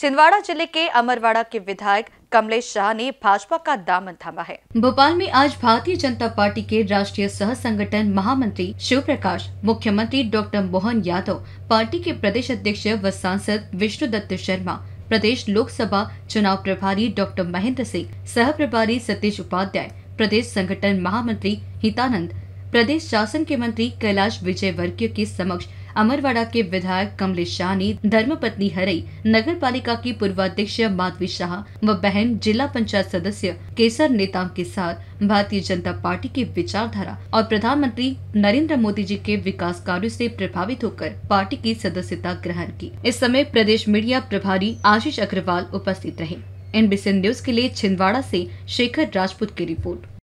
छिंदवाड़ा जिले के अमरवाड़ा के विधायक कमलेश शाह ने भाजपा का दामन थामा है भोपाल में आज भारतीय जनता पार्टी के राष्ट्रीय सह संगठन महामंत्री शिव प्रकाश मुख्यमंत्री डॉक्टर मोहन यादव पार्टी के प्रदेश अध्यक्ष व सांसद विष्णु दत्त शर्मा प्रदेश लोकसभा चुनाव प्रभारी डॉक्टर महेंद्र सिंह सह प्रभारी सतीश उपाध्याय प्रदेश संगठन महामंत्री हितानंद प्रदेश शासन के मंत्री कैलाश विजय के समक्ष अमरवाड़ा के विधायक कमलेश शाह ने पत्नी हरई नगर पालिका की पूर्वाध्यक्ष माधवी शाह व बहन जिला पंचायत सदस्य केसर नेताम के साथ भारतीय जनता पार्टी की विचारधारा और प्रधानमंत्री नरेंद्र मोदी जी के विकास कार्यो ऐसी प्रभावित होकर पार्टी की सदस्यता ग्रहण की इस समय प्रदेश मीडिया प्रभारी आशीष अग्रवाल उपस्थित रहे एनबीसी न्यूज के लिए छिंदवाड़ा से शेखर राजपूत की रिपोर्ट